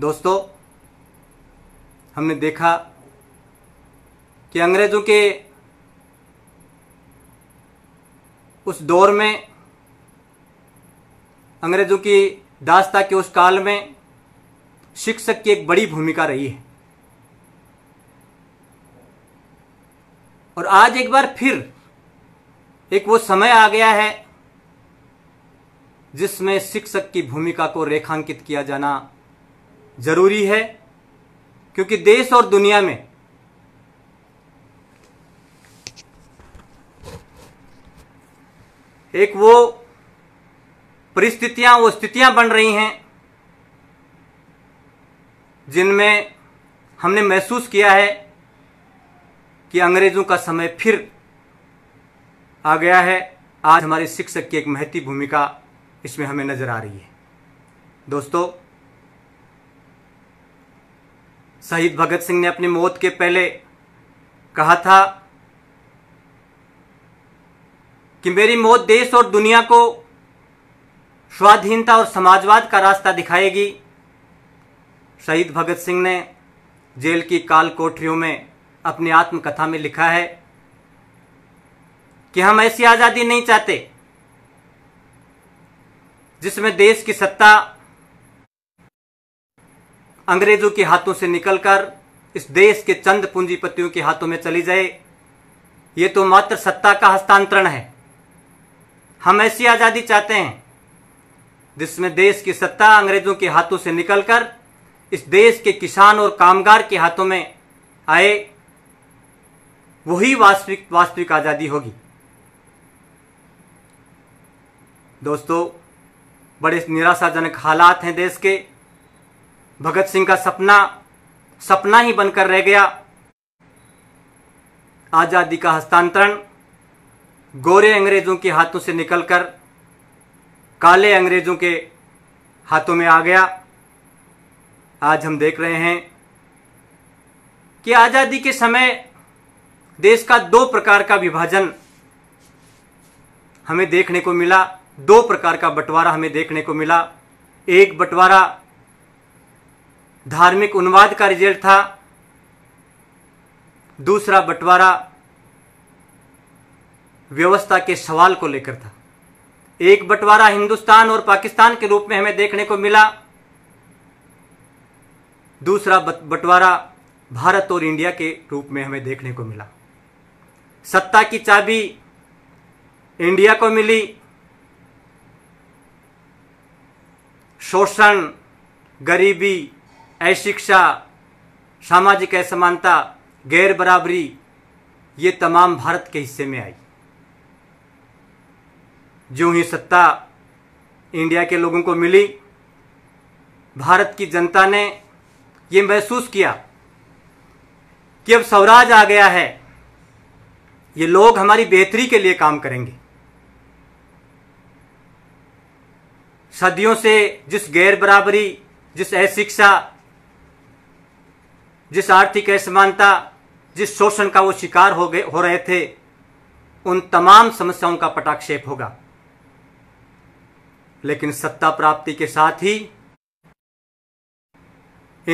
दोस्तों हमने देखा कि अंग्रेजों के उस दौर में अंग्रेजों की दास्ता के उस काल में शिक्षक की एक बड़ी भूमिका रही है और आज एक बार फिर एक वो समय आ गया है जिसमें शिक्षक की भूमिका को रेखांकित किया जाना जरूरी है क्योंकि देश और दुनिया में एक वो परिस्थितियां वो स्थितियां बन रही हैं जिनमें हमने महसूस किया है कि अंग्रेजों का समय फिर आ गया है आज हमारे शिक्षक की एक महती भूमिका इसमें हमें नजर आ रही है दोस्तों शहीद भगत सिंह ने अपनी मौत के पहले कहा था कि मेरी मौत देश और दुनिया को स्वाधीनता और समाजवाद का रास्ता दिखाएगी शहीद भगत सिंह ने जेल की काल कोठरियों में अपनी आत्मकथा में लिखा है कि हम ऐसी आज़ादी नहीं चाहते जिसमें देश की सत्ता अंग्रेजों के हाथों से निकलकर इस देश के चंद पूंजीपतियों के हाथों में चली जाए ये तो मात्र सत्ता का हस्तांतरण है हम ऐसी आज़ादी चाहते हैं जिसमें देश की सत्ता अंग्रेजों के हाथों से निकलकर इस देश के किसान और कामगार के हाथों में आए वही वास्तविक वास्तविक आज़ादी होगी दोस्तों बड़े निराशाजनक हालात हैं देश के भगत सिंह का सपना सपना ही बनकर रह गया आज़ादी का हस्तांतरण गोरे अंग्रेजों के हाथों से निकलकर काले अंग्रेजों के हाथों में आ गया आज हम देख रहे हैं कि आज़ादी के समय देश का दो प्रकार का विभाजन हमें देखने को मिला दो प्रकार का बंटवारा हमें देखने को मिला एक बंटवारा धार्मिक उन्वाद का रिजल्ट था दूसरा बंटवारा व्यवस्था के सवाल को लेकर था एक बंटवारा हिंदुस्तान और पाकिस्तान के रूप में हमें देखने को मिला दूसरा बंटवारा भारत और इंडिया के रूप में हमें देखने को मिला सत्ता की चाबी इंडिया को मिली शोषण गरीबी अशिक्षा सामाजिक असमानता गैर बराबरी ये तमाम भारत के हिस्से में आई जो ही सत्ता इंडिया के लोगों को मिली भारत की जनता ने ये महसूस किया कि अब स्वराज आ गया है ये लोग हमारी बेहतरी के लिए काम करेंगे सदियों से जिस गैर बराबरी जिस अशिक्षा जिस आर्थिक असमानता जिस शोषण का वो शिकार हो गए हो रहे थे उन तमाम समस्याओं का पटाक्षेप होगा लेकिन सत्ता प्राप्ति के साथ ही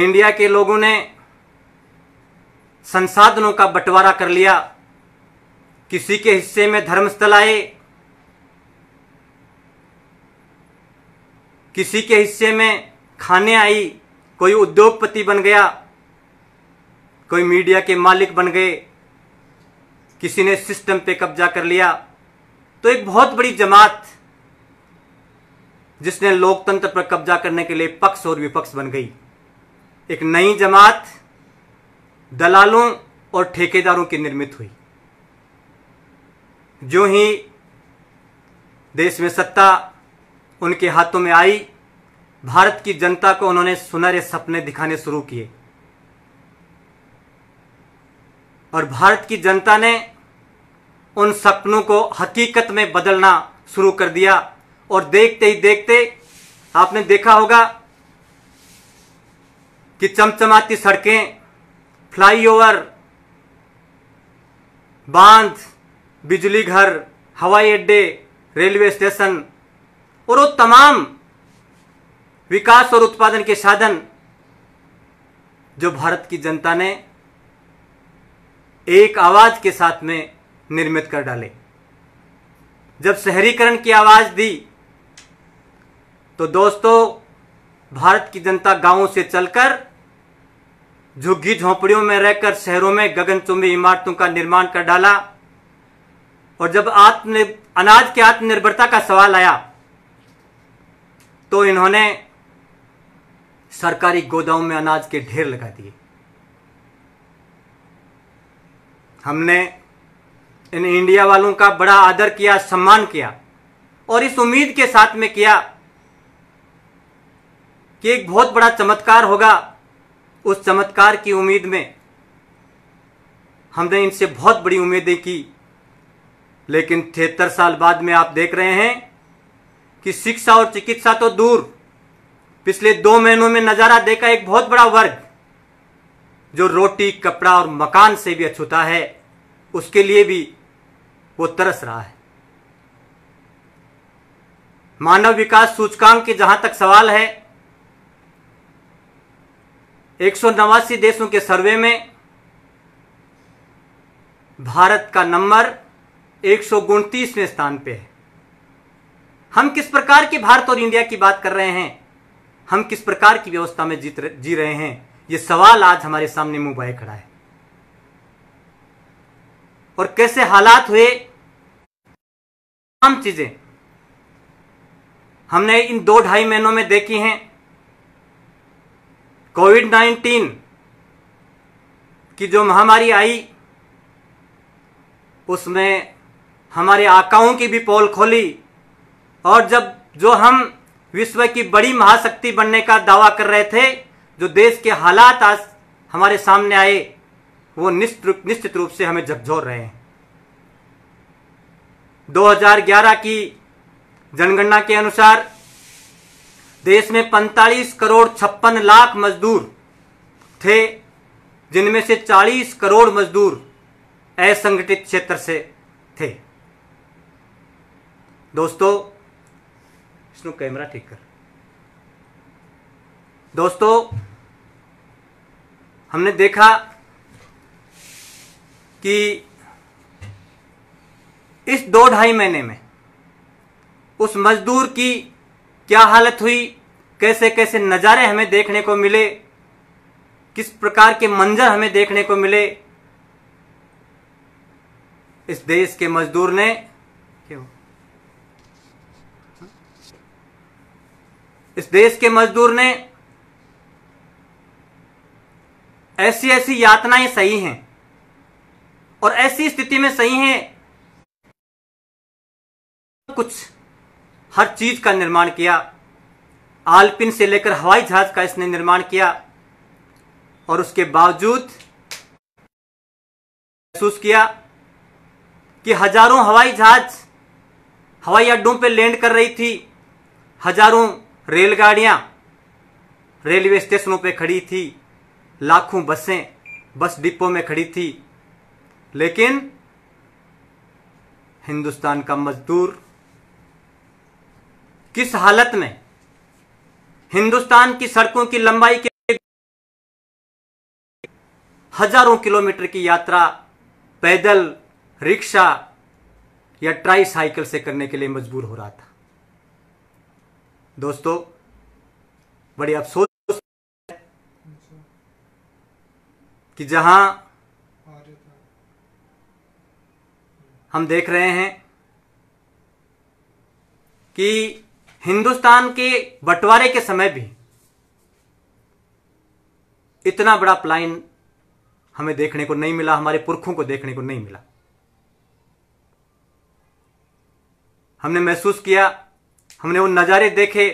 इंडिया के लोगों ने संसाधनों का बंटवारा कर लिया किसी के हिस्से में धर्मस्थल आए किसी के हिस्से में खाने आई कोई उद्योगपति बन गया कोई मीडिया के मालिक बन गए किसी ने सिस्टम पे कब्जा कर लिया तो एक बहुत बड़ी जमात जिसने लोकतंत्र पर कब्जा करने के लिए पक्ष और विपक्ष बन गई एक नई जमात दलालों और ठेकेदारों की निर्मित हुई जो ही देश में सत्ता उनके हाथों में आई भारत की जनता को उन्होंने सुनहरे सपने दिखाने शुरू किए और भारत की जनता ने उन सपनों को हकीकत में बदलना शुरू कर दिया और देखते ही देखते आपने देखा होगा कि चमचमाती सड़कें फ्लाईओवर बांध बिजली घर हवाई अड्डे रेलवे स्टेशन और वो तमाम विकास और उत्पादन के साधन जो भारत की जनता ने एक आवाज के साथ में निर्मित कर डाले जब शहरीकरण की आवाज दी तो दोस्तों भारत की जनता गांवों से चलकर झुग्गी झोंपड़ियों में रहकर शहरों में गगनचुंबी इमारतों का निर्माण कर डाला और जब आत्म अनाज की आत्मनिर्भरता का सवाल आया तो इन्होंने सरकारी गोदाम में अनाज के ढेर लगा दिए हमने इन इंडिया वालों का बड़ा आदर किया सम्मान किया और इस उम्मीद के साथ में किया कि एक बहुत बड़ा चमत्कार होगा उस चमत्कार की उम्मीद में हमने इनसे बहुत बड़ी उम्मीदें की लेकिन तिहत्तर साल बाद में आप देख रहे हैं कि शिक्षा और चिकित्सा तो दूर पिछले दो महीनों में नज़ारा देखा एक बहुत बड़ा वर्ग जो रोटी कपड़ा और मकान से भी अछूता है उसके लिए भी वो तरस रहा है मानव विकास सूचकांक के जहां तक सवाल है एक देशों के सर्वे में भारत का नंबर एक सौ स्थान पे है हम किस प्रकार के भारत और इंडिया की बात कर रहे हैं हम किस प्रकार की व्यवस्था में जीत जी रहे हैं ये सवाल आज हमारे सामने मुंह बाय खड़ा है और कैसे हालात हुए तमाम चीजें हमने इन दो ढाई महीनों में देखी हैं कोविड नाइन्टीन की जो महामारी आई उसमें हमारे आकाओं की भी पोल खोली और जब जो हम विश्व की बड़ी महाशक्ति बनने का दावा कर रहे थे जो देश के हालात आज हमारे सामने आए वो निश्चित रूप से हमें झकझोर रहे हैं 2011 की जनगणना के अनुसार देश में 45 करोड़ छप्पन लाख मजदूर थे जिनमें से 40 करोड़ मजदूर असंगठित क्षेत्र से थे दोस्तों इसको कैमरा ठीक कर दोस्तों हमने देखा कि इस दो ढाई महीने में उस मजदूर की क्या हालत हुई कैसे कैसे नज़ारे हमें देखने को मिले किस प्रकार के मंजर हमें देखने को मिले इस देश के मजदूर ने क्यों इस देश के मजदूर ने ऐसी ऐसी यातनाएं सही हैं और ऐसी स्थिति में सही हैं कुछ हर चीज का निर्माण किया आलपिन से लेकर हवाई जहाज का इसने निर्माण किया और उसके बावजूद महसूस किया कि हजारों हवाई जहाज हवाई अड्डों पर लैंड कर रही थी हजारों रेलगाड़ियां रेलवे स्टेशनों पर खड़ी थी लाखों बसें बस डिपो में खड़ी थी लेकिन हिंदुस्तान का मजदूर किस हालत में हिंदुस्तान की सड़कों की लंबाई के हजारों किलोमीटर की यात्रा पैदल रिक्शा या ट्राई साइकिल से करने के लिए मजबूर हो रहा था दोस्तों बड़ी अफसोस कि जहां हम्म। हम देख रहे हैं कि हिंदुस्तान के बंटवारे के समय भी इतना बड़ा प्लाइन हमें देखने को नहीं मिला हमारे पुरखों को देखने को नहीं मिला हमने महसूस किया हमने वो नज़ारे देखे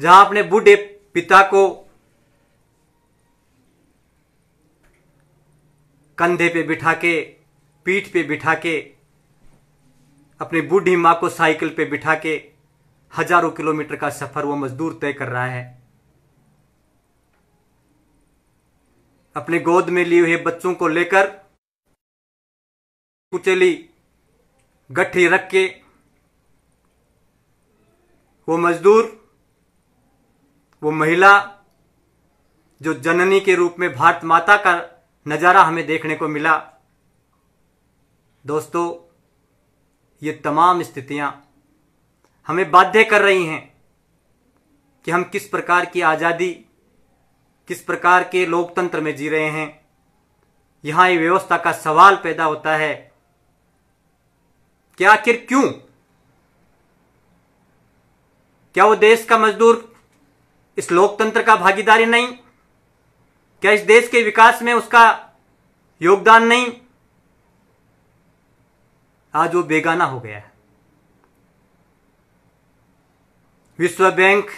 जहां अपने बूढ़े पिता को कंधे पे बिठा के पीठ पे बिठा के अपनी बूढ़ी माँ को साइकिल पे बिठा के हजारों किलोमीटर का सफर वो मजदूर तय कर रहा है अपने गोद में लिए हुए बच्चों को लेकर कुचली गठरी रख के वो मजदूर वो महिला जो जननी के रूप में भारत माता का नज़ारा हमें देखने को मिला दोस्तों ये तमाम स्थितियां हमें बाध्य कर रही हैं कि हम किस प्रकार की आज़ादी किस प्रकार के लोकतंत्र में जी रहे हैं यहाँ ये व्यवस्था का सवाल पैदा होता है कि आखिर क्यों क्या वो देश का मजदूर इस लोकतंत्र का भागीदारी नहीं क्या इस देश के विकास में उसका योगदान नहीं आज वो बेगाना हो गया है विश्व बैंक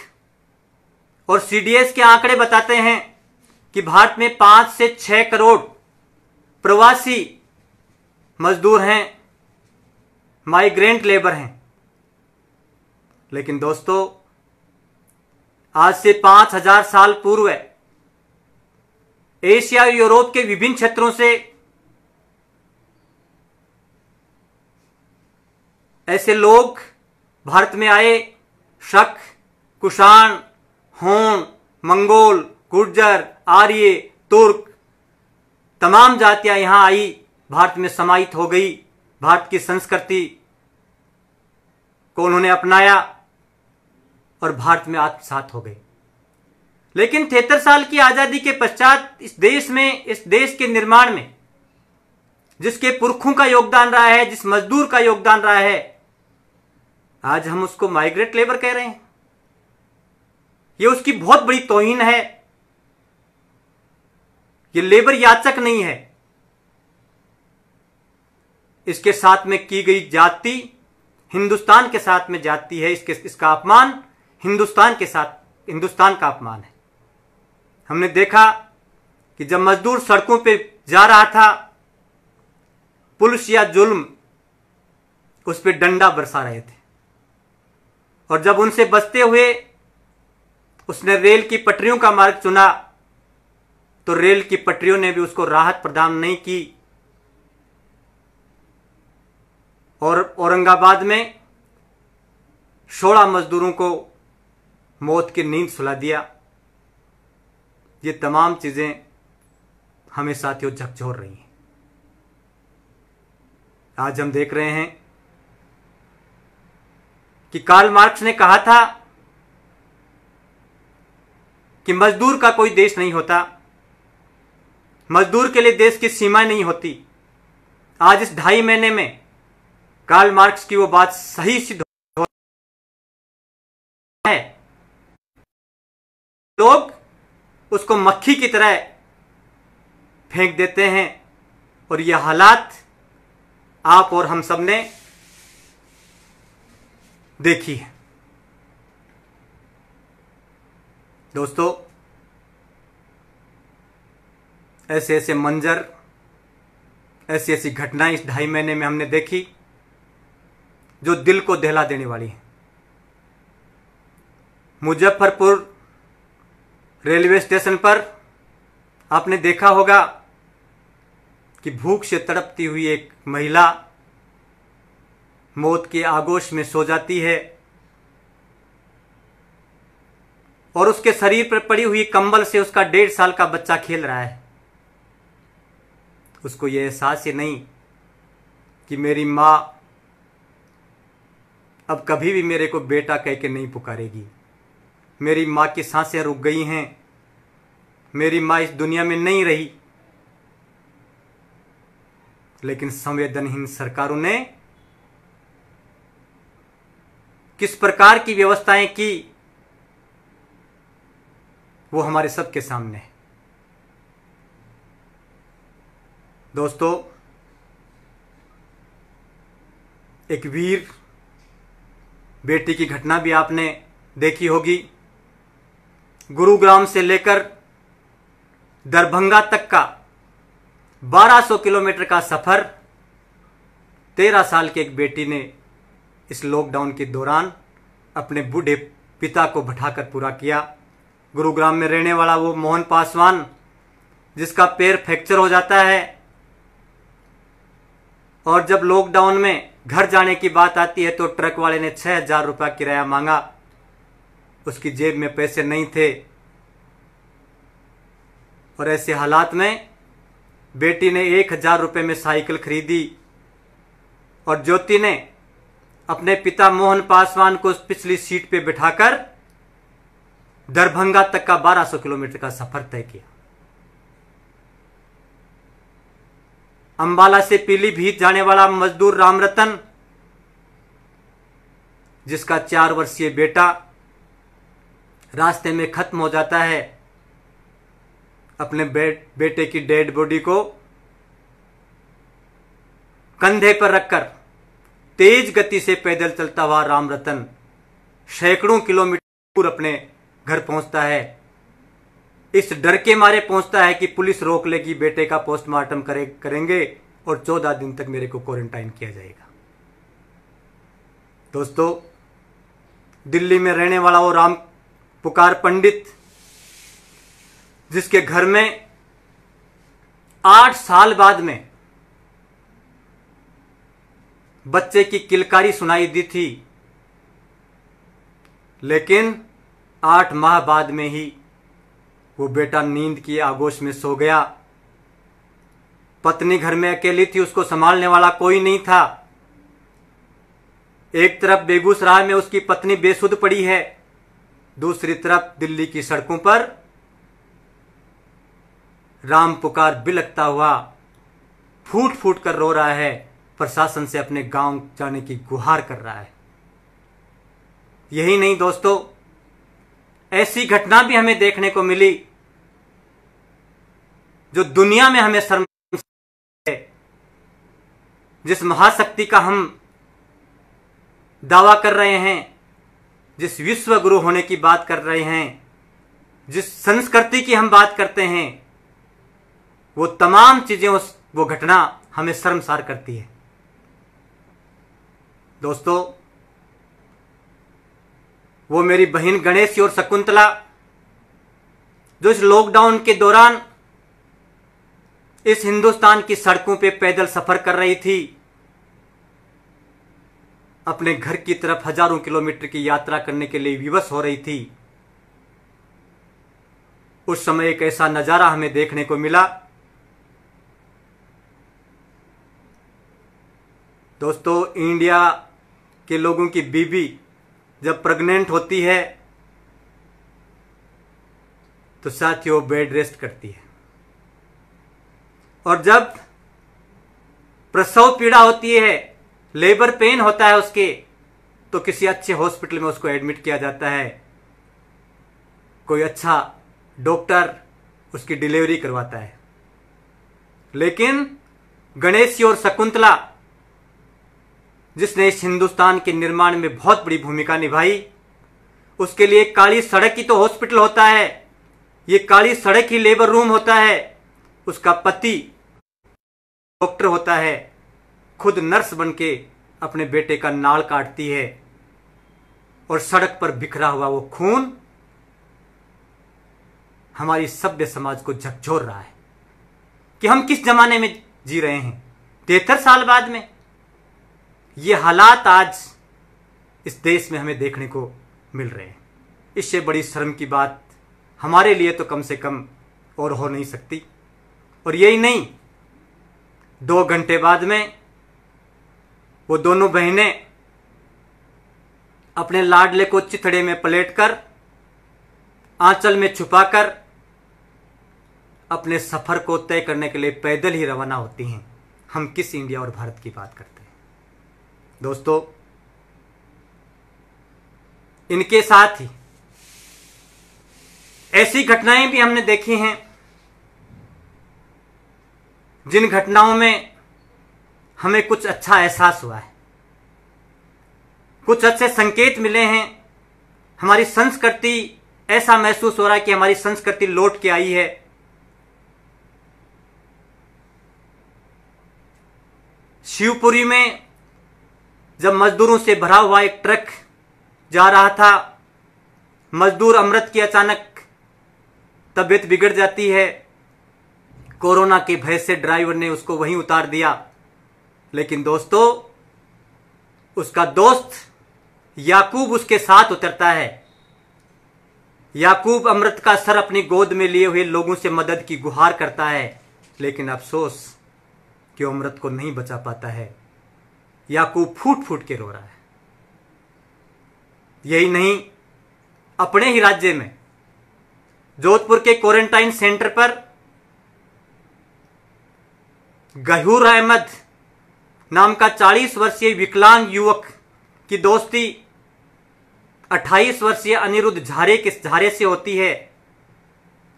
और सीडीएस के आंकड़े बताते हैं कि भारत में पांच से छह करोड़ प्रवासी मजदूर हैं माइग्रेंट लेबर हैं लेकिन दोस्तों आज से पांच हजार साल पूर्व एशिया यूरोप के विभिन्न क्षेत्रों से ऐसे लोग भारत में आए शक कुषाण होन मंगोल गुर्जर आर्य तुर्क तमाम जातियां यहां आई भारत में समाहित हो गई भारत की संस्कृति को उन्होंने अपनाया और भारत में आत्मसात हो गई लेकिन तिहत्तर साल की आजादी के पश्चात इस देश में इस देश के निर्माण में जिसके पुरखों का योगदान रहा है जिस मजदूर का योगदान रहा है आज हम उसको माइग्रेट लेबर कह रहे हैं यह उसकी बहुत बड़ी तोहिन है ये लेबर याचक नहीं है इसके साथ में की गई जाति हिंदुस्तान के साथ में जाती है इसके इसका अपमान हिंदुस्तान के साथ हिंदुस्तान का अपमान है हमने देखा कि जब मजदूर सड़कों पे जा रहा था पुलिस या जुल्म उस पर डंडा बरसा रहे थे और जब उनसे बचते हुए उसने रेल की पटरियों का मार्ग चुना तो रेल की पटरियों ने भी उसको राहत प्रदान नहीं की और औरंगाबाद में सोलह मजदूरों को मौत की नींद सुला दिया ये तमाम चीज़ें हमें साथियों झकझोर रही हैं आज हम देख रहे हैं कि कार्ल मार्क्स ने कहा था कि मजदूर का कोई देश नहीं होता मजदूर के लिए देश की सीमा नहीं होती आज इस ढाई महीने में कार्ल मार्क्स की वो बात सही सिद्ध हो है लोग उसको मक्खी की तरह फेंक देते हैं और यह हालात आप और हम सब ने देखी है दोस्तों ऐसे ऐसे मंजर ऐसी ऐसी घटनाएं इस ढाई महीने में हमने देखी जो दिल को दहला देने वाली है मुजफ्फरपुर रेलवे स्टेशन पर आपने देखा होगा कि भूख से तड़पती हुई एक महिला मौत के आगोश में सो जाती है और उसके शरीर पर पड़ी हुई कंबल से उसका डेढ़ साल का बच्चा खेल रहा है उसको यह एहसास ही नहीं कि मेरी मां अब कभी भी मेरे को बेटा कह के नहीं पुकारेगी मेरी माँ की सांसें रुक गई हैं मेरी माँ इस दुनिया में नहीं रही लेकिन संवेदनहीन सरकारों ने किस प्रकार की व्यवस्थाएं की वो हमारे सबके सामने है दोस्तों एक वीर बेटी की घटना भी आपने देखी होगी गुरुग्राम से लेकर दरभंगा तक का 1200 किलोमीटर का सफर 13 साल की एक बेटी ने इस लॉकडाउन के दौरान अपने बूढ़े पिता को बैठाकर पूरा किया गुरुग्राम में रहने वाला वो मोहन पासवान जिसका पैर फ्रैक्चर हो जाता है और जब लॉकडाउन में घर जाने की बात आती है तो ट्रक वाले ने छः हजार रुपया किराया मांगा तो उसकी जेब में पैसे नहीं थे और ऐसे हालात में बेटी ने एक हजार रुपये में साइकिल खरीदी और ज्योति ने अपने पिता मोहन पासवान को पिछली सीट पे बिठाकर दरभंगा तक का 1200 किलोमीटर का सफर तय किया अंबाला से पीलीभीत जाने वाला मजदूर रामरतन जिसका चार वर्षीय बेटा रास्ते में खत्म हो जाता है अपने बेटे की डेड बॉडी को कंधे पर रखकर तेज गति से पैदल चलता हुआ राम रतन सैकड़ों किलोमीटर दूर अपने घर पहुंचता है इस डर के मारे पहुंचता है कि पुलिस रोक लेगी बेटे का पोस्टमार्टम करे, करेंगे और चौदह दिन तक मेरे को क्वारंटाइन किया जाएगा दोस्तों दिल्ली में रहने वाला वो राम पुकार पंडित जिसके घर में आठ साल बाद में बच्चे की किलकारी सुनाई दी थी लेकिन आठ माह बाद में ही वो बेटा नींद की आगोश में सो गया पत्नी घर में अकेली थी उसको संभालने वाला कोई नहीं था एक तरफ बेगूसराय में उसकी पत्नी बेसुध पड़ी है दूसरी तरफ दिल्ली की सड़कों पर राम पुकार बिलकता हुआ फूट फूट कर रो रहा है प्रशासन से अपने गांव जाने की गुहार कर रहा है यही नहीं दोस्तों ऐसी घटना भी हमें देखने को मिली जो दुनिया में हमें शर्म है जिस महाशक्ति का हम दावा कर रहे हैं जिस विश्व गुरु होने की बात कर रहे हैं जिस संस्कृति की हम बात करते हैं वो तमाम चीजें उस वो घटना हमें शर्मसार करती है दोस्तों वो मेरी बहन गणेश और शकुंतला जो इस लॉकडाउन के दौरान इस हिंदुस्तान की सड़कों पे पैदल सफर कर रही थी अपने घर की तरफ हजारों किलोमीटर की यात्रा करने के लिए विवश हो रही थी उस समय एक ऐसा नज़ारा हमें देखने को मिला दोस्तों इंडिया के लोगों की बीबी जब प्रेग्नेंट होती है तो साथ ही वो बेड रेस्ट करती है और जब प्रसव पीड़ा होती है लेबर पेन होता है उसके तो किसी अच्छे हॉस्पिटल में उसको एडमिट किया जाता है कोई अच्छा डॉक्टर उसकी डिलीवरी करवाता है लेकिन गणेश और शकुंतला जिसने इस हिंदुस्तान के निर्माण में बहुत बड़ी भूमिका निभाई उसके लिए काली सड़क ही तो हॉस्पिटल होता है ये काली सड़क ही लेबर रूम होता है उसका पति डॉक्टर होता है खुद नर्स बनके अपने बेटे का नाल काटती है और सड़क पर बिखरा हुआ वो खून हमारी सभ्य समाज को झकझोर रहा है कि हम किस जमाने में जी रहे हैं तेहत्तर साल बाद में ये हालात आज इस देश में हमें देखने को मिल रहे हैं इससे बड़ी शर्म की बात हमारे लिए तो कम से कम और हो नहीं सकती और यही नहीं दो घंटे बाद में वो दोनों बहनें अपने लाडले को चिथड़े में कर आंचल में छुपाकर अपने सफर को तय करने के लिए पैदल ही रवाना होती हैं हम किस इंडिया और भारत की बात करते हैं दोस्तों इनके साथ ही ऐसी घटनाएं भी हमने देखी हैं जिन घटनाओं में हमें कुछ अच्छा एहसास हुआ है कुछ अच्छे संकेत मिले हैं हमारी संस्कृति ऐसा महसूस हो रहा है कि हमारी संस्कृति लौट के आई है शिवपुरी में जब मजदूरों से भरा हुआ एक ट्रक जा रहा था मजदूर अमृत की अचानक तबीयत बिगड़ जाती है कोरोना के भय से ड्राइवर ने उसको वहीं उतार दिया लेकिन दोस्तों उसका दोस्त याकूब उसके साथ उतरता है याकूब अमृत का सर अपनी गोद में लिए हुए लोगों से मदद की गुहार करता है लेकिन अफसोस कि अमृत को नहीं बचा पाता है याकूब फूट फूट के रो रहा है यही नहीं अपने ही राज्य में जोधपुर के क्वारंटाइन सेंटर पर गहूर अहमद नाम का 40 वर्षीय विकलांग युवक की दोस्ती 28 वर्षीय अनिरुद्ध झारे के झारे से होती है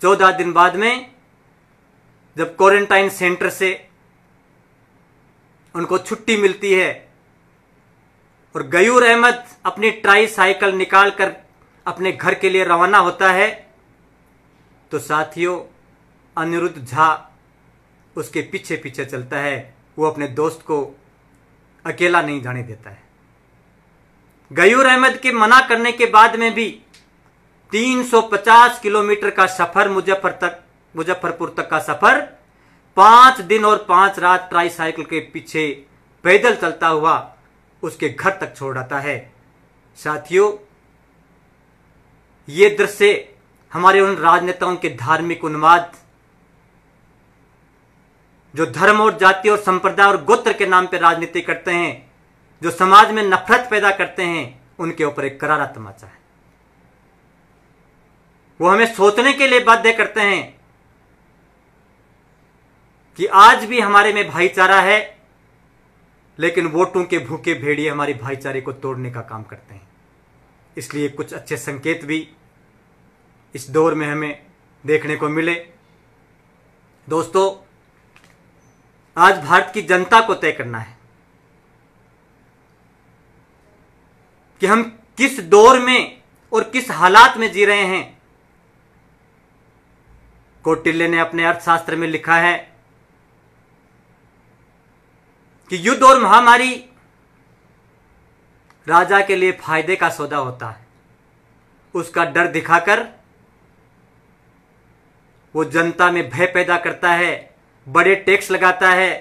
14 दिन बाद में जब क्वारंटाइन सेंटर से उनको छुट्टी मिलती है और गयूर अहमद अपनी ट्राई साइकिल निकाल कर अपने घर के लिए रवाना होता है तो साथियों अनिरुद्ध झा उसके पीछे पीछे चलता है वो अपने दोस्त को अकेला नहीं जाने देता है गयूर अहमद के मना करने के बाद में भी 350 किलोमीटर का सफर मुजफ्फर तक मुजफ्फरपुर तक का सफर पांच दिन और पांच रात ट्राई साइकिल के पीछे पैदल चलता हुआ उसके घर तक छोड़ आता है साथियों ये दृश्य हमारे उन राजनेताओं के धार्मिक उन्माद जो धर्म और जाति और संप्रदाय और गोत्र के नाम पर राजनीति करते हैं जो समाज में नफरत पैदा करते हैं उनके ऊपर एक करारा तमाचा है वो हमें सोचने के लिए बाध्य करते हैं कि आज भी हमारे में भाईचारा है लेकिन वोटों के भूखे भेड़िए हमारे भाईचारे को तोड़ने का काम करते हैं इसलिए कुछ अच्छे संकेत भी इस दौर में हमें देखने को मिले दोस्तों आज भारत की जनता को तय करना है कि हम किस दौर में और किस हालात में जी रहे हैं कौटिल्य ने अपने अर्थशास्त्र में लिखा है कि युद्ध और महामारी राजा के लिए फायदे का सौदा होता है उसका डर दिखाकर वो जनता में भय पैदा करता है बड़े टैक्स लगाता है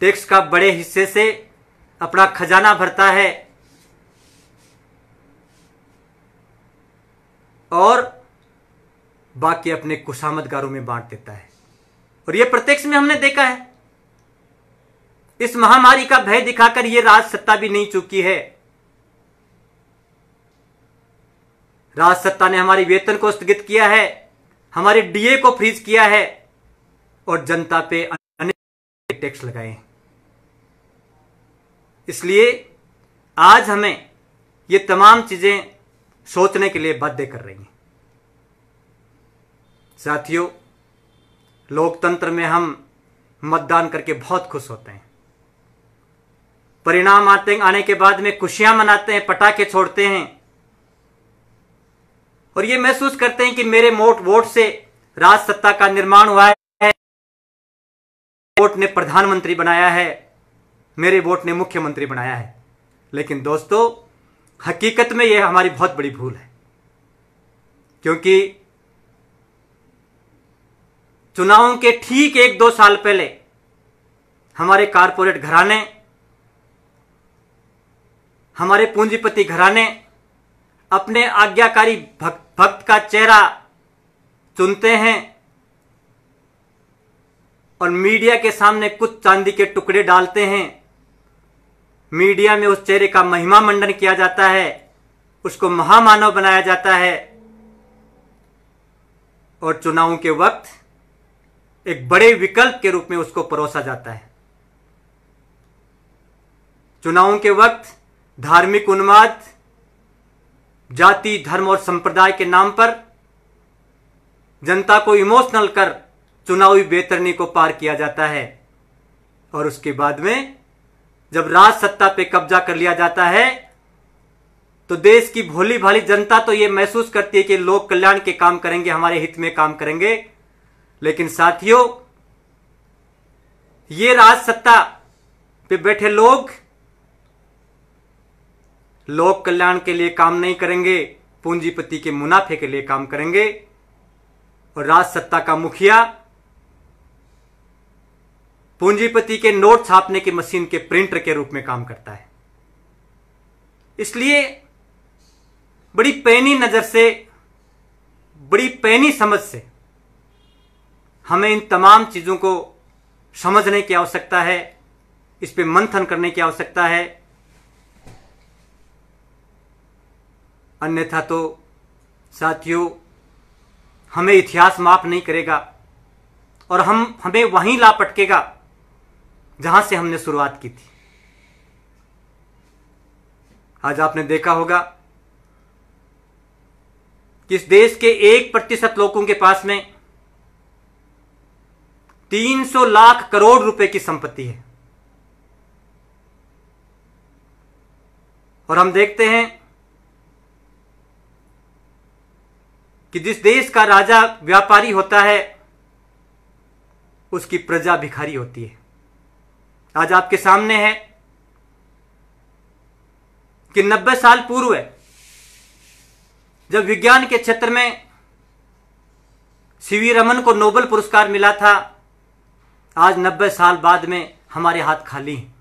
टैक्स का बड़े हिस्से से अपना खजाना भरता है और बाकी अपने कुशामदगारों में बांट देता है और यह प्रत्यक्ष में हमने देखा है इस महामारी का भय दिखाकर यह राज सत्ता भी नहीं चुकी है राज सत्ता ने हमारे वेतन को स्थगित किया है हमारे डीए को फ्रीज किया है और जनता पे अनेक टैक्स लगाए हैं इसलिए आज हमें ये तमाम चीज़ें सोचने के लिए बाध्य कर रही हैं साथियों लोकतंत्र में हम मतदान करके बहुत खुश होते हैं परिणाम आते आने के बाद में खुशियां मनाते हैं पटाखे छोड़ते हैं और ये महसूस करते हैं कि मेरे मोट वोट से राज सत्ता का निर्माण हुआ है वोट ने प्रधानमंत्री बनाया है मेरे वोट ने मुख्यमंत्री बनाया है लेकिन दोस्तों हकीकत में यह हमारी बहुत बड़ी भूल है क्योंकि चुनावों के ठीक एक दो साल पहले हमारे कारपोरेट घराने हमारे पूंजीपति घराने अपने आज्ञाकारी भक्त भक्त का चेहरा चुनते हैं और मीडिया के सामने कुछ चांदी के टुकड़े डालते हैं मीडिया में उस चेहरे का महिमा मंडन किया जाता है उसको महामानव बनाया जाता है और चुनावों के वक्त एक बड़े विकल्प के रूप में उसको परोसा जाता है चुनावों के वक्त धार्मिक उन्माद जाति धर्म और संप्रदाय के नाम पर जनता को इमोशनल कर चुनावी बेतरनी को पार किया जाता है और उसके बाद में जब राज सत्ता पे कब्जा कर लिया जाता है तो देश की भोली भाली जनता तो ये महसूस करती है कि लोक कल्याण के काम करेंगे हमारे हित में काम करेंगे लेकिन साथियों ये राज सत्ता पे बैठे लोग लोक कल्याण के लिए काम नहीं करेंगे पूंजीपति के मुनाफे के लिए काम करेंगे और राज सत्ता का मुखिया पूंजीपति के नोट छापने की मशीन के प्रिंटर के रूप में काम करता है इसलिए बड़ी पैनी नजर से बड़ी पैनी समझ से हमें इन तमाम चीजों को समझने की आवश्यकता है इस पे मंथन करने की आवश्यकता है अन्यथा तो साथियों हमें इतिहास माफ नहीं करेगा और हम हमें वहीं ला पटकेगा जहां से हमने शुरुआत की थी आज आपने देखा होगा कि इस देश के एक प्रतिशत लोगों के पास में 300 लाख करोड़ रुपए की संपत्ति है और हम देखते हैं कि जिस देश का राजा व्यापारी होता है उसकी प्रजा भिखारी होती है आज आपके सामने है कि 90 साल पूर्व है जब विज्ञान के क्षेत्र में सीवी रमन को नोबल पुरस्कार मिला था आज 90 साल बाद में हमारे हाथ खाली हैं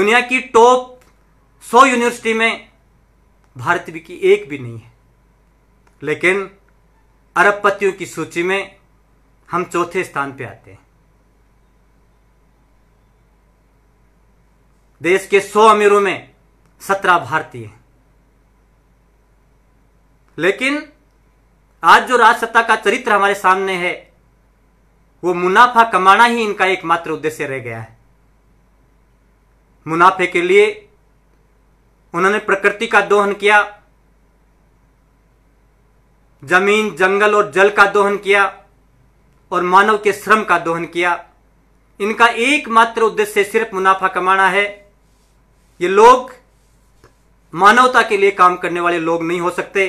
दुनिया की टॉप 100 यूनिवर्सिटी में भारत भी की एक भी नहीं है लेकिन अरबपतियों की सूची में हम चौथे स्थान पे आते हैं देश के सौ अमीरों में सत्रह भारतीय हैं लेकिन आज जो राजसत्ता का चरित्र हमारे सामने है वो मुनाफा कमाना ही इनका एकमात्र उद्देश्य रह गया है मुनाफे के लिए उन्होंने प्रकृति का दोहन किया जमीन जंगल और जल का दोहन किया और मानव के श्रम का दोहन किया इनका एकमात्र उद्देश्य सिर्फ मुनाफा कमाना है ये लोग मानवता के लिए काम करने वाले लोग नहीं हो सकते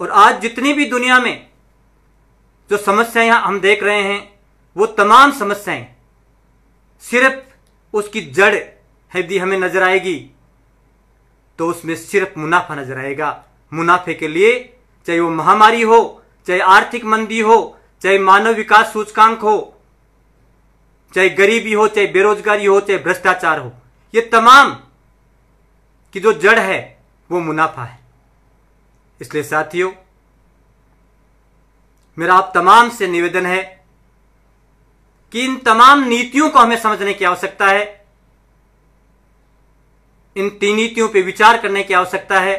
और आज जितनी भी दुनिया में जो समस्याएं हम देख रहे हैं वो तमाम समस्याएं सिर्फ उसकी जड़ यदि हमें नजर आएगी तो उसमें सिर्फ मुनाफा नजर आएगा मुनाफे के लिए चाहे वो महामारी हो चाहे आर्थिक मंदी हो चाहे मानव विकास सूचकांक हो चाहे गरीबी हो चाहे बेरोजगारी हो चाहे भ्रष्टाचार हो ये तमाम की जो जड़ है वो मुनाफा है इसलिए साथियों मेरा आप तमाम से निवेदन है कि इन तमाम नीतियों को हमें समझने की आवश्यकता है इन तीन नीतियों पर विचार करने की आवश्यकता है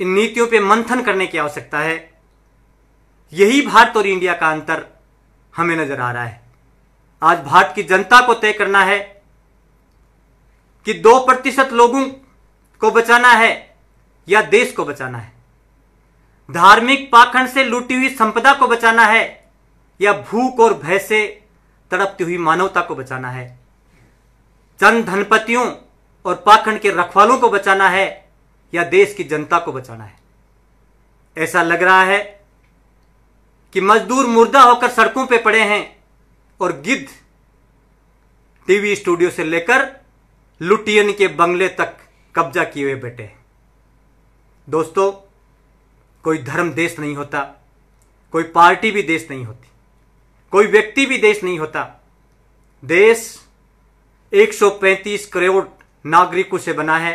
इन नीतियों पर मंथन करने की आवश्यकता है यही भारत और इंडिया का अंतर हमें नजर आ रहा है आज भारत की जनता को तय करना है कि दो प्रतिशत लोगों को बचाना है या देश को बचाना है धार्मिक पाखंड से लूटी हुई संपदा को बचाना है या भूख और भय से तड़पती हुई मानवता को बचाना है चंद धनपतियों और पाखंड के रखवालों को बचाना है या देश की जनता को बचाना है ऐसा लग रहा है कि मजदूर मुर्दा होकर सड़कों पर पड़े हैं और गिद्ध टीवी स्टूडियो से लेकर लुटियन के बंगले तक कब्जा किए हुए बैठे दोस्तों कोई धर्म देश नहीं होता कोई पार्टी भी देश नहीं होती कोई व्यक्ति भी देश नहीं होता देश 135 करोड़ नागरिकों से बना है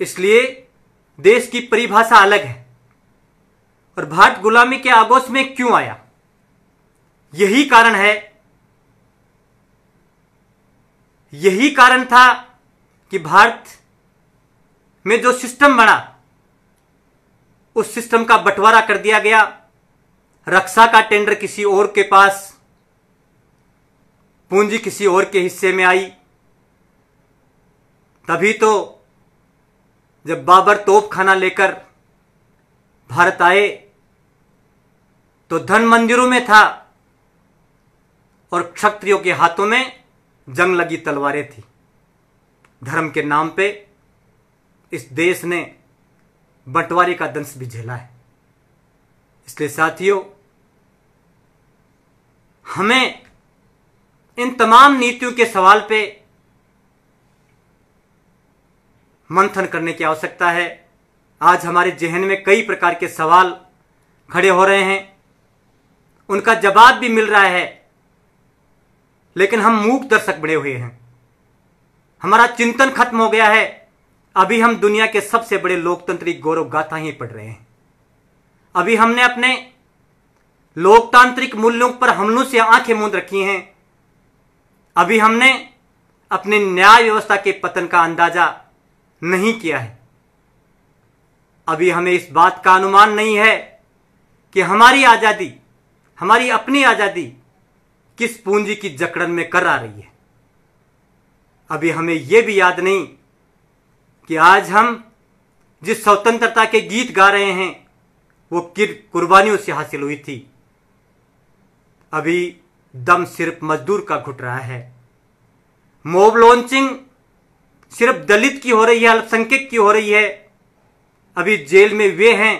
इसलिए देश की परिभाषा अलग है और भारत गुलामी के आगोश में क्यों आया यही कारण है यही कारण था कि भारत में जो सिस्टम बना उस सिस्टम का बंटवारा कर दिया गया रक्षा का टेंडर किसी और के पास पूंजी किसी और के हिस्से में आई तभी तो जब बाबर तोप खाना लेकर भारत आए तो धन मंदिरों में था और क्षत्रियों के हाथों में जंग लगी तलवारें थी धर्म के नाम पे इस देश ने बंटवारे का दंश भी झेला है इसलिए साथियों हमें इन तमाम नीतियों के सवाल पे मंथन करने की आवश्यकता है आज हमारे जहन में कई प्रकार के सवाल खड़े हो रहे हैं उनका जवाब भी मिल रहा है लेकिन हम मूक दर्शक बने हुए हैं हमारा चिंतन खत्म हो गया है अभी हम दुनिया के सबसे बड़े लोकतांत्रिक गौरव गाथा ही पढ़ रहे हैं अभी हमने अपने लोकतांत्रिक मूल्यों पर हमलों से आंखें मूंद रखी हैं अभी हमने अपने न्याय व्यवस्था के पतन का अंदाजा नहीं किया है अभी हमें इस बात का अनुमान नहीं है कि हमारी आज़ादी हमारी अपनी आज़ादी किस पूंजी की जकड़न में कर आ रही है अभी हमें यह भी याद नहीं कि आज हम जिस स्वतंत्रता के गीत गा रहे हैं वो किर कुर्बानियों से हासिल हुई थी अभी दम सिर्फ मजदूर का घुट रहा है मोब लॉन्चिंग सिर्फ दलित की हो रही है अल्पसंख्यक की हो रही है अभी जेल में वे हैं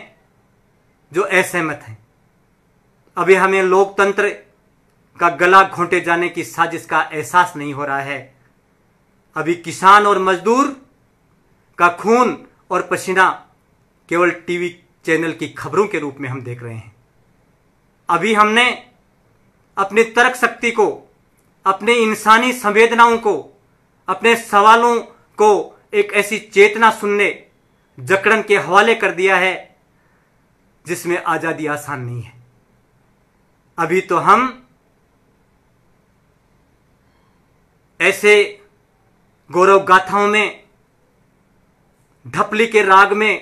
जो असहमत हैं अभी हमें लोकतंत्र का गला घोंटे जाने की साजिश का एहसास नहीं हो रहा है अभी किसान और मजदूर का खून और पसीना केवल टीवी चैनल की खबरों के रूप में हम देख रहे हैं अभी हमने अपनी तर्क शक्ति को अपने इंसानी संवेदनाओं को अपने सवालों को एक ऐसी चेतना सुनने जकड़न के हवाले कर दिया है जिसमें आज़ादी आसान नहीं है अभी तो हम ऐसे गौरव गाथाओं में ढपली के राग में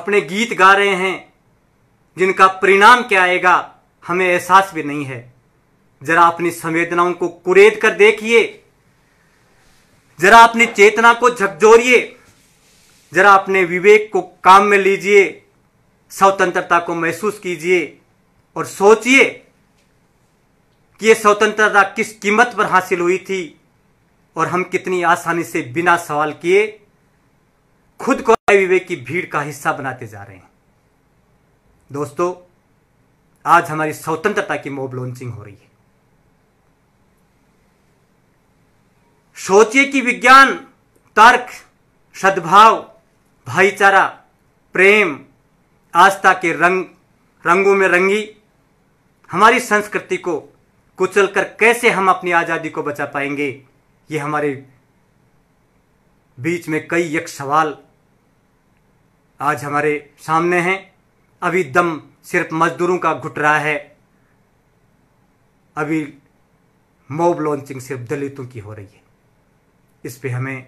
अपने गीत गा रहे हैं जिनका परिणाम क्या आएगा हमें एहसास भी नहीं है जरा अपनी संवेदनाओं को कुरेद कर देखिए जरा अपनी चेतना को झकझोरिए जरा अपने विवेक को काम में लीजिए स्वतंत्रता को महसूस कीजिए और सोचिए कि ये स्वतंत्रता किस कीमत पर हासिल हुई थी और हम कितनी आसानी से बिना सवाल किए खुद को विवेक की भीड़ का हिस्सा बनाते जा रहे हैं दोस्तों आज हमारी स्वतंत्रता की मोब लॉन्चिंग हो रही है सोचिए कि विज्ञान तर्क सद्भाव भाईचारा प्रेम आस्था के रंग रंगों में रंगी हमारी संस्कृति को कुचल कर कैसे हम अपनी आज़ादी को बचा पाएंगे ये हमारे बीच में कई एक सवाल आज हमारे सामने हैं अभी दम सिर्फ मजदूरों का घुट रहा है अभी मोब लॉन्चिंग सिर्फ दलितों की हो रही है इस पे हमें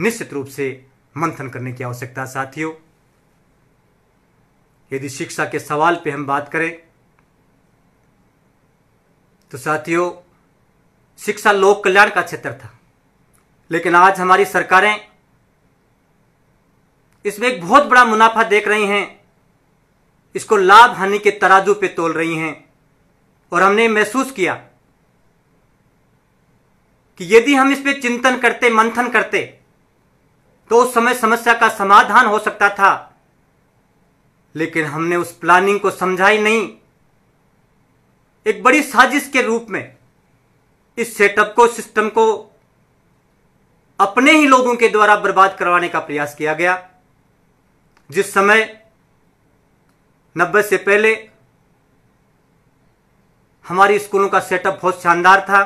निश्चित रूप से मंथन करने की आवश्यकता साथियों यदि शिक्षा के सवाल पे हम बात करें तो साथियों शिक्षा लोक कल्याण का क्षेत्र था लेकिन आज हमारी सरकारें इसमें एक बहुत बड़ा मुनाफा देख रही हैं इसको लाभ हानि के तराजू पे तोल रही हैं और हमने महसूस किया कि यदि हम इस पर चिंतन करते मंथन करते तो उस समय समस्या का समाधान हो सकता था लेकिन हमने उस प्लानिंग को समझा ही नहीं एक बड़ी साजिश के रूप में इस सेटअप को सिस्टम को अपने ही लोगों के द्वारा बर्बाद करवाने का प्रयास किया गया जिस समय नब्बे से पहले हमारी स्कूलों का सेटअप बहुत शानदार था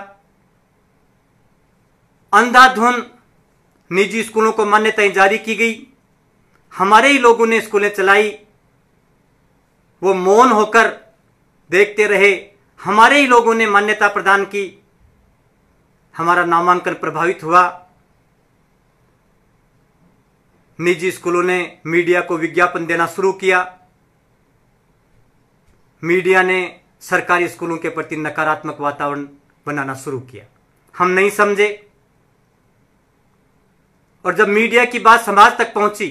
अंधाधुन निजी स्कूलों को मान्यताएं जारी की गई हमारे ही लोगों ने स्कूलें चलाई वो मौन होकर देखते रहे हमारे ही लोगों ने मान्यता प्रदान की हमारा नामांकन प्रभावित हुआ निजी स्कूलों ने मीडिया को विज्ञापन देना शुरू किया मीडिया ने सरकारी स्कूलों के प्रति नकारात्मक वातावरण बनाना शुरू किया हम नहीं समझे और जब मीडिया की बात समाज तक पहुंची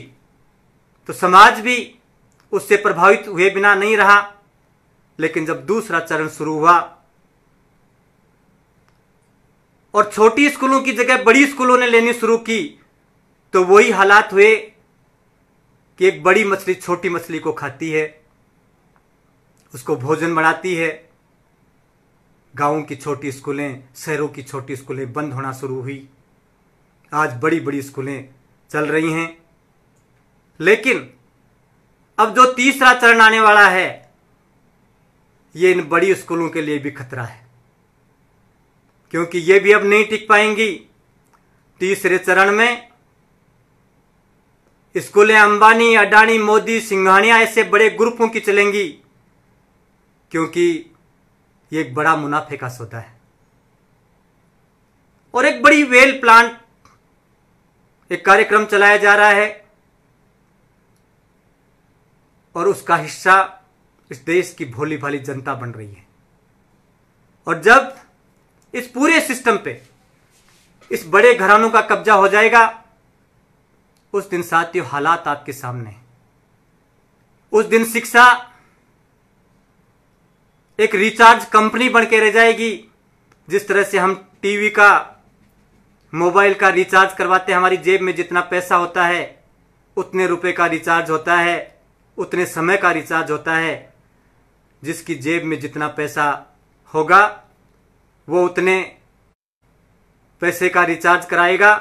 तो समाज भी उससे प्रभावित हुए बिना नहीं रहा लेकिन जब दूसरा चरण शुरू हुआ और छोटी स्कूलों की जगह बड़ी स्कूलों ने लेनी शुरू की तो वही हालात हुए कि एक बड़ी मछली छोटी मछली को खाती है उसको भोजन बढ़ाती है गांवों की छोटी स्कूलें शहरों की छोटी स्कूलें बंद होना शुरू हुई आज बड़ी बड़ी स्कूलें चल रही हैं लेकिन अब जो तीसरा चरण आने वाला है ये इन बड़ी स्कूलों के लिए भी खतरा है क्योंकि ये भी अब नहीं टिक पाएंगी तीसरे चरण में स्कूलें अंबानी अडानी मोदी सिंघानिया ऐसे बड़े ग्रुपों की चलेंगी क्योंकि ये एक बड़ा मुनाफे का सौदा है और एक बड़ी वेल प्लांट एक कार्यक्रम चलाया जा रहा है और उसका हिस्सा इस देश की भोली भाली जनता बन रही है और जब इस पूरे सिस्टम पे इस बड़े घरानों का कब्जा हो जाएगा उस दिन साथियों हालात आपके सामने है उस दिन शिक्षा एक रिचार्ज कंपनी बन के रह जाएगी जिस तरह से हम टीवी का मोबाइल का रिचार्ज करवाते हैं हमारी जेब में जितना पैसा होता है उतने रुपए का रिचार्ज होता है उतने समय का रिचार्ज होता है जिसकी जेब में जितना पैसा होगा वो उतने पैसे का रिचार्ज कराएगा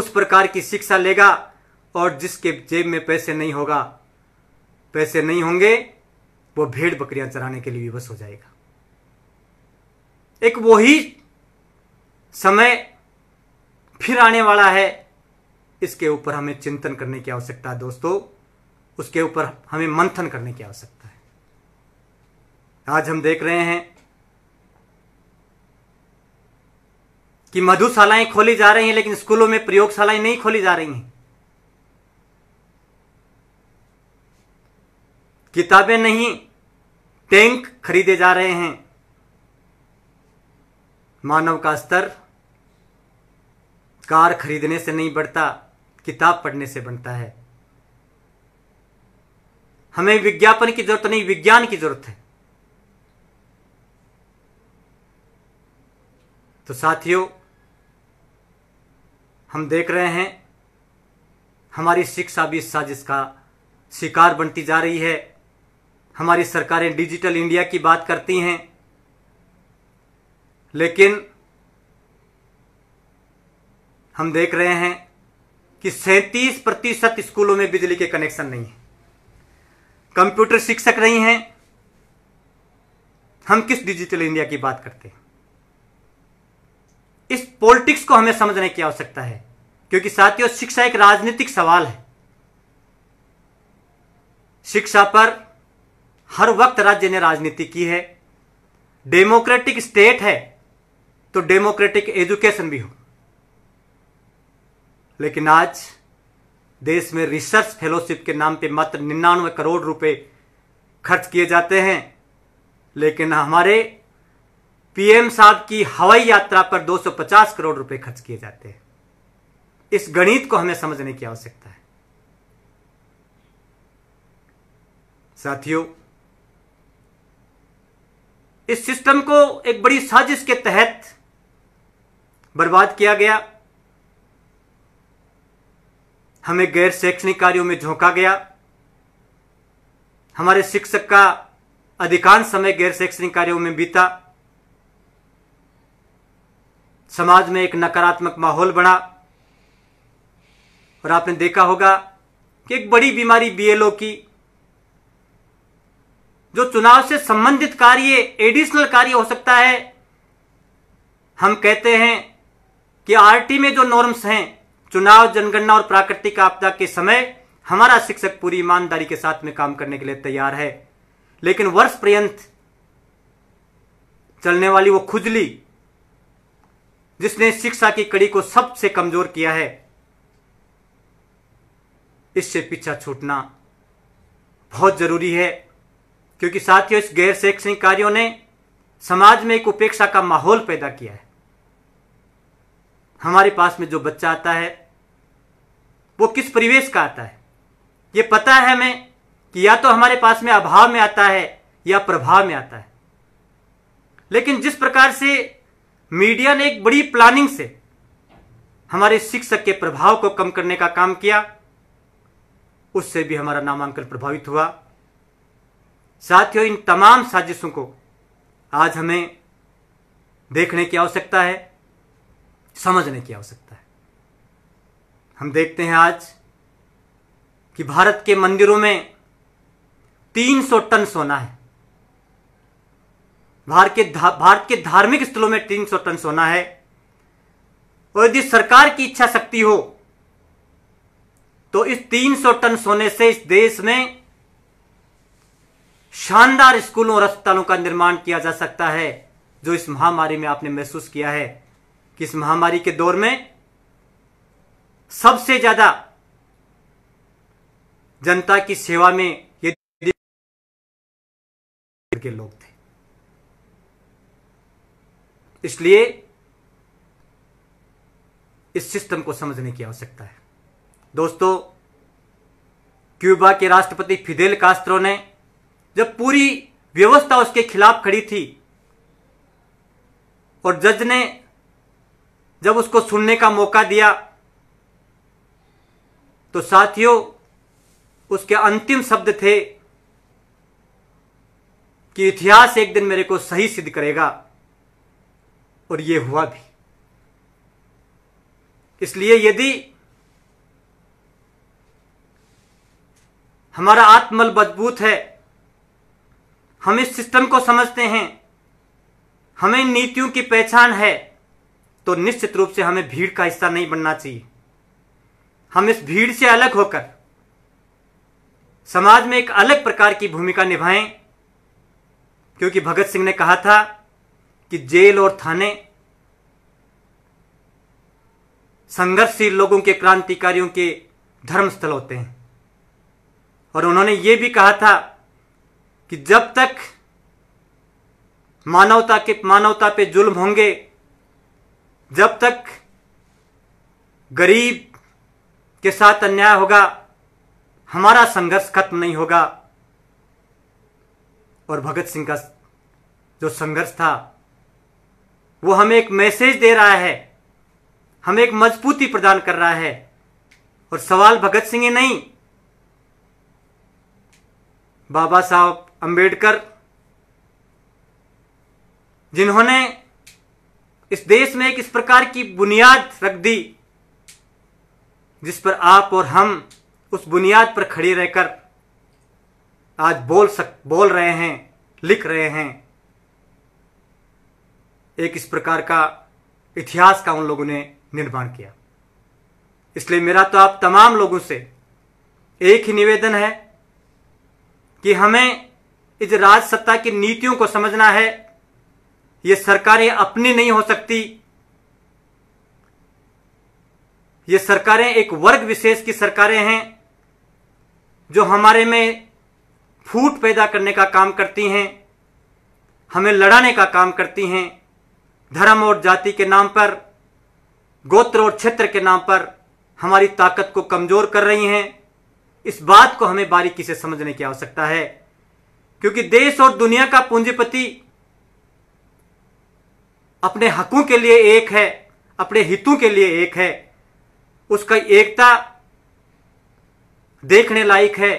उस प्रकार की शिक्षा लेगा और जिसके जेब में पैसे नहीं होगा पैसे नहीं होंगे वो भेड़ बकरियां चराने के लिए विवश हो जाएगा एक वही समय फिर आने वाला है इसके ऊपर हमें चिंतन करने की आवश्यकता है दोस्तों उसके ऊपर हमें मंथन करने की आवश्यकता है आज हम देख रहे हैं कि मधुशालाएं खोली जा रही हैं लेकिन स्कूलों में प्रयोगशालाएं नहीं खोली जा रही हैं किताबें नहीं टैंक खरीदे जा रहे हैं मानव का स्तर कार खरीदने से नहीं बढ़ता किताब पढ़ने से बनता है हमें विज्ञापन की जरूरत नहीं विज्ञान की जरूरत है तो साथियों हम देख रहे हैं हमारी शिक्षा भी साजिश का शिकार बनती जा रही है हमारी सरकारें डिजिटल इंडिया की बात करती हैं लेकिन हम देख रहे हैं कि सैंतीस प्रतिशत स्कूलों में बिजली के कनेक्शन नहीं है कंप्यूटर शिक्षक नहीं हैं हम किस डिजिटल इंडिया की बात करते हैं इस पॉलिटिक्स को हमें समझने की आवश्यकता है क्योंकि साथियों शिक्षा एक राजनीतिक सवाल है शिक्षा पर हर वक्त राज्य ने राजनीति की है डेमोक्रेटिक स्टेट है तो डेमोक्रेटिक एजुकेशन भी हो लेकिन आज देश में रिसर्च फेलोशिप के नाम पे मात्र निन्यानवे करोड़ रुपए खर्च किए जाते हैं लेकिन हमारे पीएम साहब की हवाई यात्रा पर 250 करोड़ रुपए खर्च किए जाते हैं इस गणित को हमें समझने की आवश्यकता है साथियों इस सिस्टम को एक बड़ी साजिश के तहत बर्बाद किया गया हमें गैर शैक्षणिक कार्यों में झोंका गया हमारे शिक्षक का अधिकांश समय गैर शैक्षणिक कार्यों में बीता समाज में एक नकारात्मक माहौल बना और आपने देखा होगा कि एक बड़ी बीमारी बीएलओ की जो चुनाव से संबंधित कार्य एडिशनल कार्य हो सकता है हम कहते हैं कि आरटी में जो नॉर्म्स हैं चुनाव जनगणना और प्राकृतिक आपदा के समय हमारा शिक्षक पूरी ईमानदारी के साथ में काम करने के लिए तैयार है लेकिन वर्ष पर्यंत चलने वाली वो खुजली जिसने शिक्षा की कड़ी को सबसे कमजोर किया है इससे पीछा छूटना बहुत जरूरी है क्योंकि साथियों इस गैर शैक्षणिक कार्यों ने समाज में एक उपेक्षा का माहौल पैदा किया है हमारे पास में जो बच्चा आता है वो किस परिवेश का आता है ये पता है हमें कि या तो हमारे पास में अभाव में आता है या प्रभाव में आता है लेकिन जिस प्रकार से मीडिया ने एक बड़ी प्लानिंग से हमारे शिक्षक के प्रभाव को कम करने का काम किया उससे भी हमारा नामांकन प्रभावित हुआ साथियों इन तमाम साजिशों को आज हमें देखने की आवश्यकता है समझने की आवश्यकता है हम देखते हैं आज कि भारत के मंदिरों में 300 टन सोना है भारत के भारत के धार्मिक स्थलों में तीन सौ टन सोना है और यदि सरकार की इच्छा शक्ति हो तो इस तीन सौ टन सोने से इस देश में शानदार स्कूलों और अस्पतालों का निर्माण किया जा सकता है जो इस महामारी में आपने महसूस किया है कि इस महामारी के दौर में सबसे ज्यादा जनता की सेवा में ये के लोग थे इसलिए इस सिस्टम को समझने की आवश्यकता है दोस्तों क्यूबा के राष्ट्रपति फिदेल कास्त्रो ने जब पूरी व्यवस्था उसके खिलाफ खड़ी थी और जज ने जब उसको सुनने का मौका दिया तो साथियों उसके अंतिम शब्द थे कि इतिहास एक दिन मेरे को सही सिद्ध करेगा और ये हुआ भी इसलिए यदि हमारा आत्मल मजबूत है हम इस सिस्टम को समझते हैं हमें नीतियों की पहचान है तो निश्चित रूप से हमें भीड़ का हिस्सा नहीं बनना चाहिए हम इस भीड़ से अलग होकर समाज में एक अलग प्रकार की भूमिका निभाएं क्योंकि भगत सिंह ने कहा था कि जेल और थाने संघर्षशील लोगों के क्रांतिकारियों के धर्मस्थल होते हैं और उन्होंने ये भी कहा था कि जब तक मानवता के मानवता पे जुल्म होंगे जब तक गरीब के साथ अन्याय होगा हमारा संघर्ष खत्म नहीं होगा और भगत सिंह का जो संघर्ष था वो हमें एक मैसेज दे रहा है हमें एक मजबूती प्रदान कर रहा है और सवाल भगत सिंह ही नहीं बाबा साहब अंबेडकर जिन्होंने इस देश में एक इस प्रकार की बुनियाद रख दी जिस पर आप और हम उस बुनियाद पर खड़े रहकर आज बोल सक बोल रहे हैं लिख रहे हैं एक इस प्रकार का इतिहास का उन लोगों ने निर्माण किया इसलिए मेरा तो आप तमाम लोगों से एक ही निवेदन है कि हमें इस राज सत्ता की नीतियों को समझना है ये सरकारें अपनी नहीं हो सकती ये सरकारें एक वर्ग विशेष की सरकारें हैं जो हमारे में फूट पैदा करने का काम करती हैं हमें लड़ाने का काम करती हैं धर्म और जाति के नाम पर गोत्र और क्षेत्र के नाम पर हमारी ताकत को कमजोर कर रही हैं इस बात को हमें बारीकी से समझने की आवश्यकता है क्योंकि देश और दुनिया का पूंजीपति अपने हकों के लिए एक है अपने हितों के लिए एक है उसका एकता देखने लायक है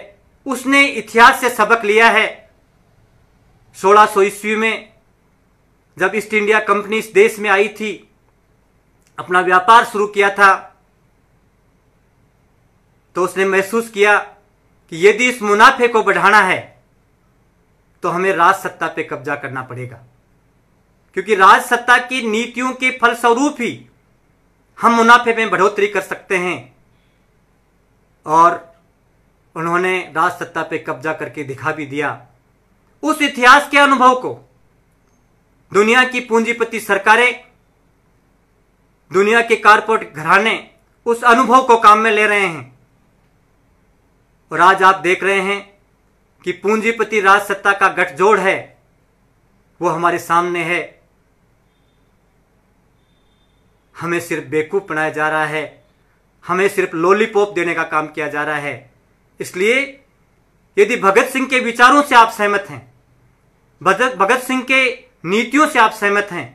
उसने इतिहास से सबक लिया है सोलह सौ ईस्वी में जब ईस्ट इंडिया कंपनी इस देश में आई थी अपना व्यापार शुरू किया था तो उसने महसूस किया कि यदि इस मुनाफे को बढ़ाना है तो हमें राज सत्ता पे कब्जा करना पड़ेगा क्योंकि राज सत्ता की नीतियों के फलस्वरूप ही हम मुनाफे में बढ़ोतरी कर सकते हैं और उन्होंने राज सत्ता पे कब्जा करके दिखा भी दिया उस इतिहास के अनुभव को दुनिया की पूंजीपति सरकारें दुनिया के कारपोरेट घराने उस अनुभव को काम में ले रहे हैं और आज आप देख रहे हैं कि पूंजीपति राज सत्ता का गठजोड़ है वो हमारे सामने है हमें सिर्फ बेकूफ बनाया जा रहा है हमें सिर्फ लॉलीपॉप देने का काम किया जा रहा है इसलिए यदि भगत सिंह के विचारों से आप सहमत हैं भगत सिंह के नीतियों से आप सहमत हैं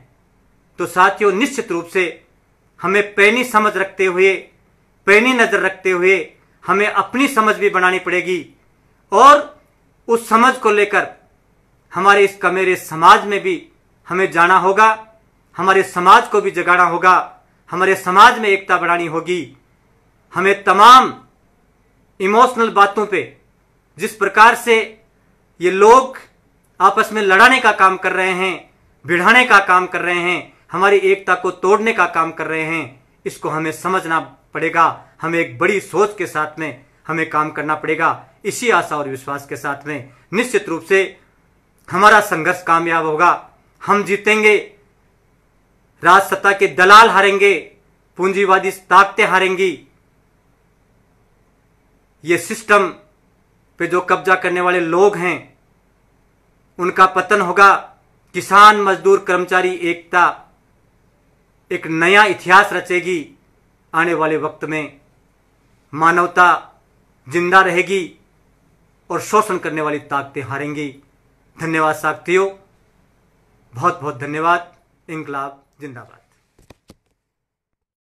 तो साथियों निश्चित रूप से हमें पैनी समझ रखते हुए पैनी नज़र रखते हुए हमें अपनी समझ भी बनानी पड़ेगी और उस समझ को लेकर हमारे इस कमेरे समाज में भी हमें जाना होगा हमारे समाज को भी जगाना होगा हमारे समाज में एकता बढ़ानी होगी हमें तमाम इमोशनल बातों पे जिस प्रकार से ये लोग आपस में लड़ाने का काम कर रहे हैं भिड़ाने का काम कर रहे हैं हमारी एकता को तोड़ने का काम कर रहे हैं इसको हमें समझना पड़ेगा हमें एक बड़ी सोच के साथ में हमें काम करना पड़ेगा इसी आशा और विश्वास के साथ में निश्चित रूप से हमारा संघर्ष कामयाब होगा हम जीतेंगे राज सत्ता के दलाल हारेंगे पूंजीवादी ताकतें हारेंगी ये सिस्टम पे जो कब्जा करने वाले लोग हैं उनका पतन होगा किसान मजदूर कर्मचारी एकता एक नया इतिहास रचेगी आने वाले वक्त में मानवता जिंदा रहेगी और शोषण करने वाली ताकतें हारेंगी धन्यवाद साथियों बहुत बहुत धन्यवाद इंकलाब जिंदाबाद